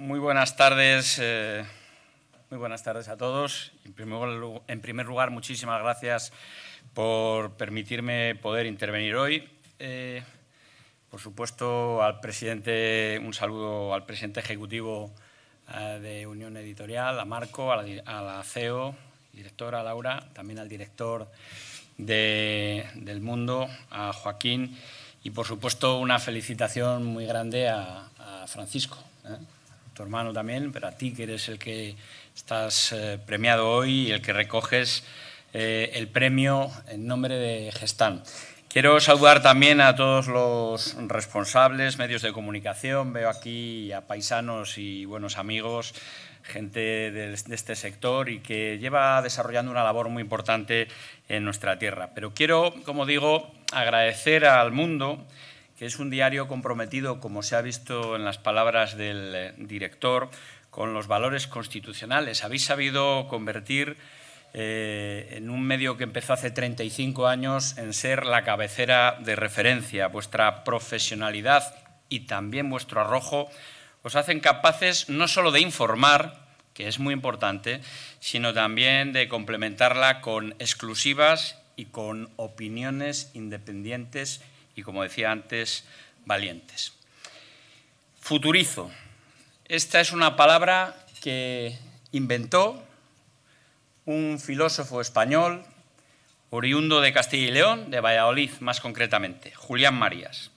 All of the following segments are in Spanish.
Muy buenas tardes. Eh, muy buenas tardes a todos. En primer, lugar, muchísimas gracias por permitirme poder intervenir hoy. Eh, por supuesto, al presidente, un saludo al presidente ejecutivo eh, de Unión Editorial, a Marco, a la, CEO, directora Laura, también al director del Mundo, a Joaquín, y por supuesto una felicitación muy grande a, Francisco hermano también, pero a ti que eres el que estás eh, premiado hoy y el que recoges eh, el premio en nombre de Gestán. Quiero saludar también a todos los responsables, medios de comunicación, veo aquí a paisanos y buenos amigos, gente de este sector y que lleva desarrollando una labor muy importante en nuestra tierra. Pero quiero, como digo, agradecer al mundo que es un diario comprometido, como se ha visto en las palabras del eh, director, con los valores constitucionales. Habéis sabido convertir eh, en un medio que empezó hace 35 años en ser la cabecera de referencia. Vuestra profesionalidad y también vuestro arrojo os hacen capaces no solo de informar, que es muy importante, sino también de complementarla con exclusivas y con opiniones independientes y, como decía antes, valientes. Futurizo. Esta es una palabra que inventó un filósofo español oriundo de Castilla y León, de Valladolid más concretamente, Julián Marías.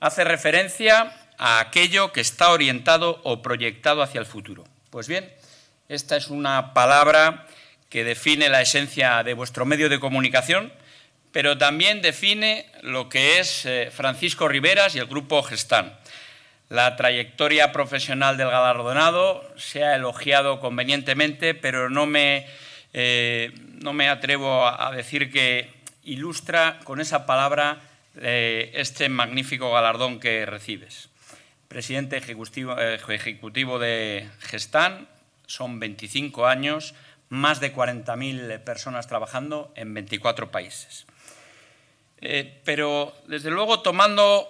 Hace referencia a aquello que está orientado o proyectado hacia el futuro. Pues bien, esta es una palabra que define la esencia de vuestro medio de comunicación, pero también define lo que es eh, Francisco Riveras y el grupo Gestán. La trayectoria profesional del galardonado se ha elogiado convenientemente, pero no me, eh, atrevo a decir que ilustra con esa palabra eh, este magnífico galardón que recibes. Presidente ejecutivo, ejecutivo de Gestán, son 25 años, más de 40.000 personas trabajando en 24 países. Eh, pero, desde luego, tomando,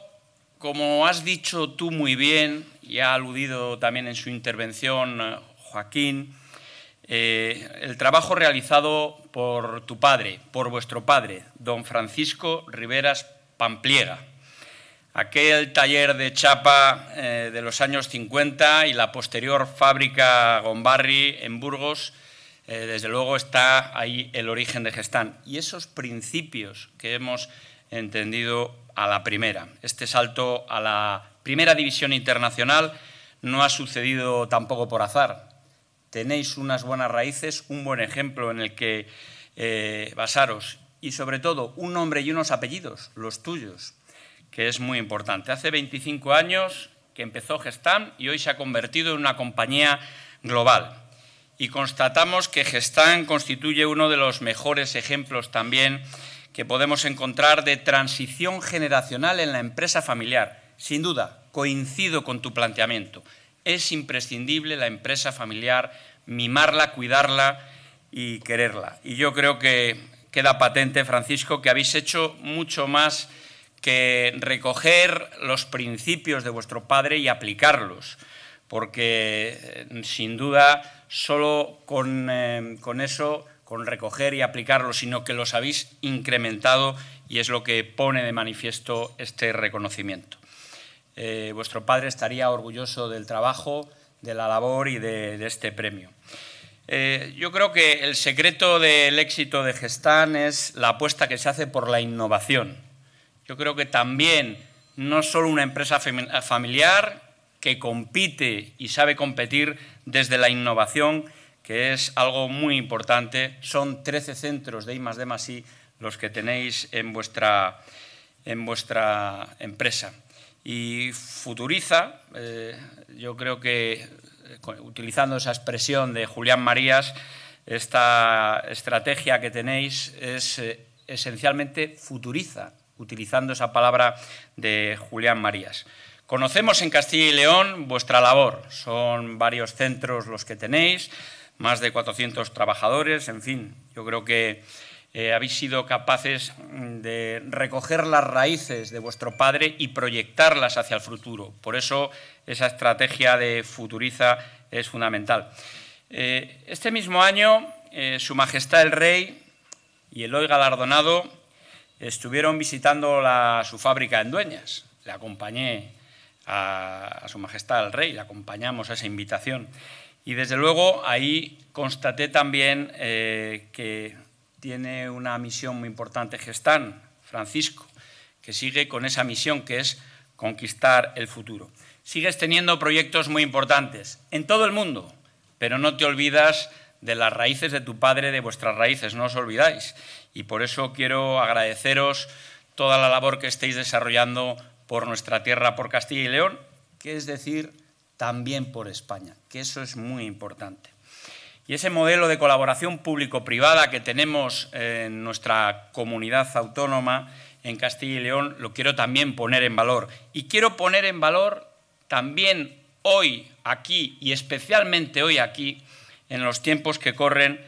como has dicho tú muy bien, y ha aludido también en su intervención eh, Joaquín, eh, el trabajo realizado por tu padre, por vuestro padre, don Francisco Riveras Pampliega. Aquel taller de chapa de los años 50 y la posterior fábrica Gombarri en Burgos eh, desde luego está ahí el origen de Gestán. Y esos principios que hemos entendido a la primera, este salto a la primera división internacional no ha sucedido tampoco por azar. Tenéis unas buenas raíces, un buen ejemplo en el que eh, basaros y sobre todo un nombre y unos apellidos, los tuyos, que es muy importante. Hace 25 años que empezó Gestam y hoy se ha convertido en una compañía global y constatamos que Gestán constituye uno de los mejores ejemplos también que podemos encontrar de transición generacional en la empresa familiar. Sin duda, coincido con tu planteamiento. Es imprescindible la empresa familiar, mimarla, cuidarla y quererla. Y yo creo que queda patente, Francisco, que habéis hecho mucho más que recoger los principios de vuestro padre y aplicarlos porque eh, sin duda solo eh, con, eso, con recoger y aplicarlo, sino que los habéis incrementado y es lo que pone de manifiesto este reconocimiento. Eh, vuestro padre estaría orgulloso del trabajo, de la labor y de, este premio. yo creo que el secreto del éxito de Gestan es la apuesta que se hace por la innovación. Yo creo que también no solo una empresa familiar, que compite y sabe competir desde la innovación, que es algo muy importante. Son 13 centros de I, +D +I los que tenéis en vuestra, en vuestra empresa. Y Futuriza, eh, yo creo que eh, utilizando esa expresión de Julián Marías, esta estrategia que tenéis es eh, esencialmente futuriza, utilizando esa palabra de Julián Marías. Conocemos en Castilla y León vuestra labor. Son varios centros los que tenéis, más de 400 trabajadores, en fin, yo creo que eh, habéis sido capaces mm, de recoger las raíces de vuestro padre y proyectarlas hacia el futuro. Por eso esa estrategia de futuriza es fundamental. Eh, este mismo año, eh, Su Majestad el Rey y el hoy galardonado estuvieron visitando su fábrica en Dueñas. Le acompañé a, Su Majestad el Rey, le acompañamos a esa invitación. Y desde luego ahí constaté también eh, que tiene una misión muy importante Gestán, Francisco, que sigue con esa misión que es conquistar el futuro. Sigues teniendo proyectos muy importantes en todo el mundo, pero no te olvidas de las raíces de tu padre, de vuestras raíces, no os olvidáis. Y por eso quiero agradeceros toda la labor que estéis desarrollando por nuestra tierra, por Castilla y León, que es decir, también por España, que eso es muy importante. Y ese modelo de colaboración público-privada que tenemos en nuestra comunidad autónoma en Castilla y León lo quiero también poner en valor. Y quiero poner en valor también hoy, aquí y especialmente hoy aquí, en los tiempos que corren,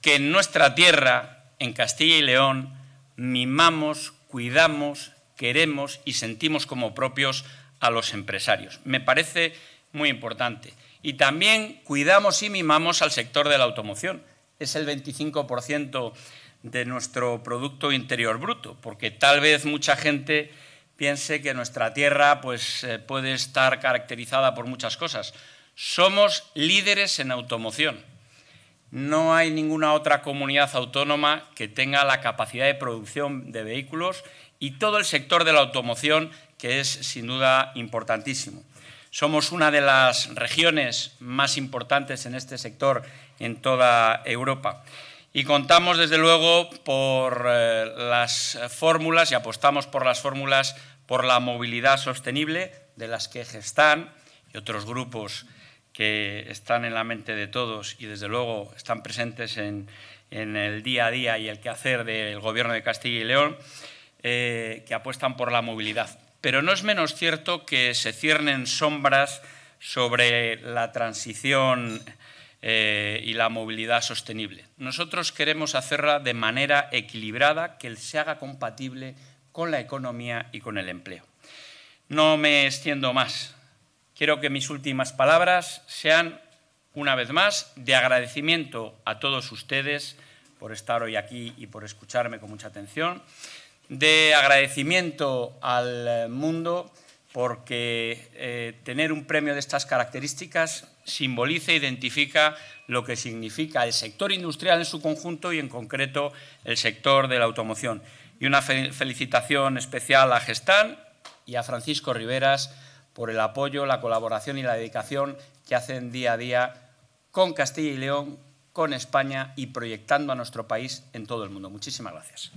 que en nuestra tierra, en Castilla y León, mimamos, cuidamos queremos y sentimos como propios a los empresarios. Me parece muy importante. Y también cuidamos y mimamos al sector de la automoción. Es el 25% de nuestro Producto Interior Bruto, porque tal vez mucha gente piense que nuestra tierra pues, eh, puede estar caracterizada por muchas cosas. Somos líderes en automoción. No hay ninguna otra comunidad autónoma que tenga la capacidad de producción de vehículos y todo el sector de la automoción, que es sin duda importantísimo. Somos una de las regiones más importantes en este sector en toda Europa. Y contamos, desde luego, por eh, las fórmulas y apostamos por las fórmulas por la movilidad sostenible, de las que Gestan y otros grupos que están en la mente de todos y, desde luego, están presentes en, en el día a día y el quehacer del Gobierno de Castilla y León, eh, que apuestan por la movilidad. Pero no es menos cierto que se ciernen sombras sobre la transición eh, y la movilidad sostenible. Nosotros queremos hacerla de manera equilibrada, que se haga compatible con la economía y con el empleo. No me extiendo más. Quiero que mis últimas palabras sean, una vez más, de agradecimiento a todos ustedes por estar hoy aquí y por escucharme con mucha atención de agradecimiento al eh, mundo porque eh, tener un premio de estas características simboliza, e identifica lo que significa el sector industrial en su conjunto y en concreto el sector de la automoción. Y una felicitación especial a Gestán y a Francisco Riveras por el apoyo, la colaboración y la dedicación que hacen día a día con Castilla y León, con España y proyectando a nuestro país en todo el mundo. Muchísimas gracias.